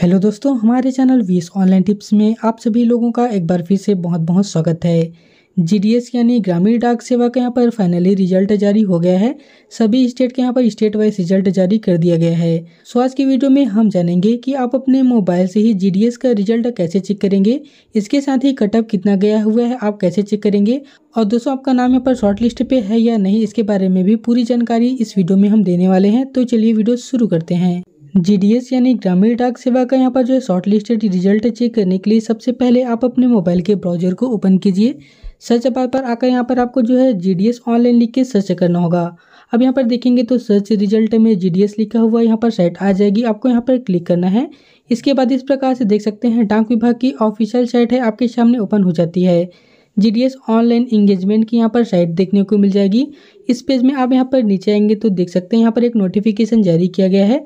hello दोस्तों हमारे channel वीस ऑनलाइन टिप्स में आप सभी लोगों का एक बार फिर से बहुत बहुत स्वागत है जीडीएस यानी ग्रामीण डाक सेवा का यहाँ पर फाइनली रिजल्ट जारी हो गया है सभी स्टेट के यहाँ पर स्टेट वाइज रिजल्ट जारी कर दिया गया है सो आज की वीडियो में हम जानेंगे कि आप अपने मोबाइल से ही जीडीएस का रिजल्ट कैसे चेक करेंगे इसके साथ ही कटअप कितना गया हुआ है आप कैसे चेक करेंगे और दोस्तों आपका नाम यहाँ पर शॉर्ट लिस्ट पे है या नहीं इसके बारे में भी पूरी जानकारी इस वीडियो में हम देने वाले हैं तो चलिए वीडियो शुरू करते हैं जीडीएस यानी ग्रामीण डाक सेवा का यहाँ पर जो है शॉर्ट लिस्टेड रिजल्ट चेक करने के लिए सबसे पहले आप अपने मोबाइल के ब्राउजर को ओपन कीजिए सर्च बार पर आकर यहाँ पर आपको जो है जीडीएस ऑनलाइन लिख के सर्च करना होगा अब यहाँ पर देखेंगे तो सर्च रिजल्ट में जीडीएस लिखा हुआ यहाँ पर साइट आ जाएगी आपको यहाँ पर क्लिक करना है इसके बाद इस प्रकार से देख सकते हैं डाक विभाग की ऑफिशियल साइट है आपके सामने ओपन हो जाती है जीडीएस ऑनलाइन इंगेजमेंट की यहाँ पर साइट देखने को मिल जाएगी इस पेज में आप यहाँ पर नीचे आएंगे तो देख सकते हैं यहाँ पर एक नोटिफिकेशन जारी किया गया है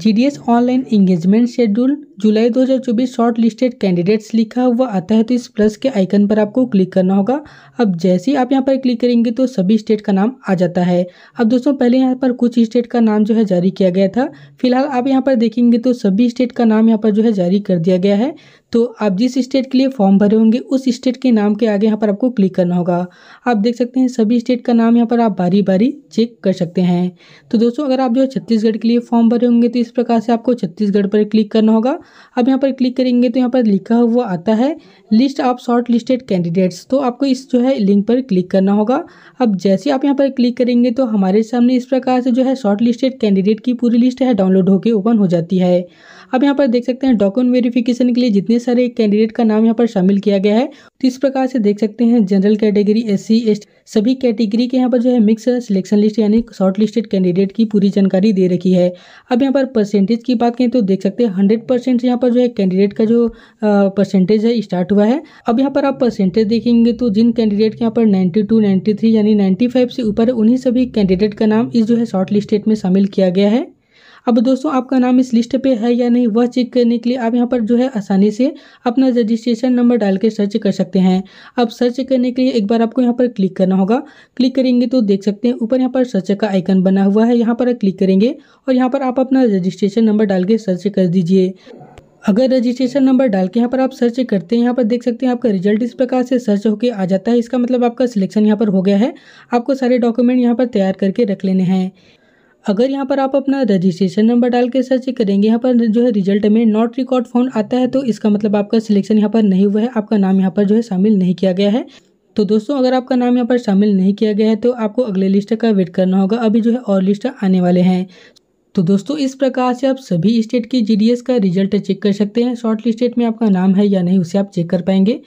GDS online engagement schedule July 2024 short listed candidates लिखा हुआ आता है तो इस प्लस के आइकन पर आपको क्लिक करना होगा अब जैसे ही आप यहां पर क्लिक करेंगे तो सभी स्टेट का नाम आ जाता है अब दोस्तों पहले यहां पर कुछ स्टेट का नाम जो है जारी किया गया था फिलहाल आप यहां पर देखेंगे तो सभी स्टेट का नाम यहाँ पर जो है जारी कर दिया गया है तो आप जिस स्टेट के लिए फॉर्म भरे होंगे उस स्टेट के नाम के आगे यहाँ पर आपको क्लिक करना होगा आप देख सकते हैं सभी स्टेट का नाम यहाँ पर आप बारी बारी चेक कर सकते हैं तो दोस्तों अगर आप जो है छत्तीसगढ़ के लिए फॉर्म भरे होंगे तो इस प्रकार से आपको छत्तीसगढ़ पर क्लिक करना होगा अब यहाँ पर क्लिक करेंगे तो यहाँ पर लिखा हुआ आता है list of short listed candidates तो आपको इस जो है लिंक पर क्लिक करना होगा अब जैसे आप यहाँ पर क्लिक करेंगे तो हमारे सामने इस प्रकार से जो है शॉर्ट लिस्टेड कैंडिडेट की पूरी लिस्ट है डाउनलोड होकर ओपन हो जाती है आप यहाँ पर देख सकते हैं डॉक्यूमेंट वेरिफिकेशन के लिए जितने सारे कैंडिडेट का नाम यहाँ पर शामिल किया गया है तो इस प्रकार से देख सकते हैं जनरल कैटेगरी एस सी सभी कैटेगरी के यहाँ पर जो है मिक्स सिलेक्शन लिस्ट यानी शॉर्ट लिस्टेड कैंडिडेट की पूरी जानकारी दे रखी है अब यहाँ पर परसेंटेज की बात करें तो देख सकते हैं हंड्रेड परसेंट यहाँ पर जो है कैंडिडेट का जो परसेंटेज है स्टार्ट हुआ है अब यहाँ पर आप परसेंटेज देखेंगे तो जिन कैंडिडेट के यहाँ पर नाइन्टी टू यानी नाइन्टी से ऊपर उन्हीं सभी कैंडिडेट का नाम इस जो है शॉर्ट लिस्टेड में शामिल किया गया है अब दोस्तों आपका नाम इस लिस्ट पे है या नहीं वह चेक करने के लिए आप यहाँ पर जो है आसानी से अपना रजिस्ट्रेशन नंबर डाल के सर्च कर सकते हैं अब सर्च करने के लिए एक बार आपको यहाँ पर क्लिक करना होगा क्लिक करेंगे तो देख सकते हैं ऊपर यहाँ पर सर्च का आइकन बना हुआ है यहाँ पर क्लिक करेंगे और यहाँ पर आप अपना रजिस्ट्रेशन नंबर डाल के सर्च कर दीजिए अगर रजिस्ट्रेशन नंबर डाल के यहाँ पर आप सर्च करते हैं यहाँ पर देख सकते हैं आपका रिजल्ट इस प्रकार से सर्च होकर आ जाता है इसका मतलब आपका सिलेक्शन यहाँ पर हो गया है आपको सारे डॉक्यूमेंट यहाँ पर तैयार करके रख लेने हैं अगर यहाँ पर आप अपना रजिस्ट्रेशन नंबर डाल के सर्च करेंगे यहाँ पर जो है रिजल्ट में नॉट रिकॉर्ड फोन आता है तो इसका मतलब आपका सिलेक्शन यहाँ पर नहीं हुआ है आपका नाम यहाँ पर जो है शामिल नहीं किया गया है तो दोस्तों अगर आपका नाम यहाँ पर शामिल नहीं किया गया है तो आपको अगले लिस्ट का वेट करना होगा अभी जो है और लिस्ट आने वाले हैं तो दोस्तों इस प्रकार से आप सभी स्टेट की जीडीएस का रिजल्ट चेक कर सकते हैं शॉर्ट लिस्टेड में आपका नाम है या नहीं उसे आप चेक कर पाएंगे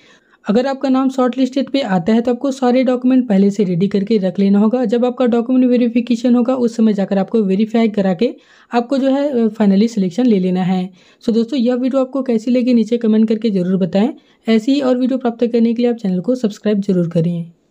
अगर आपका नाम शॉर्ट लिस्टेड पे आता है तो आपको सारे डॉक्यूमेंट पहले से रेडी करके रख लेना होगा जब आपका डॉक्यूमेंट वेरिफिकेशन होगा उस समय जाकर आपको वेरीफाई करा के आपको जो है फाइनली सिलेक्शन ले लेना है सो दोस्तों यह वीडियो आपको कैसी लगी नीचे कमेंट करके जरूर बताएं ऐसी ही और वीडियो प्राप्त करने के लिए आप चैनल को सब्सक्राइब जरूर करें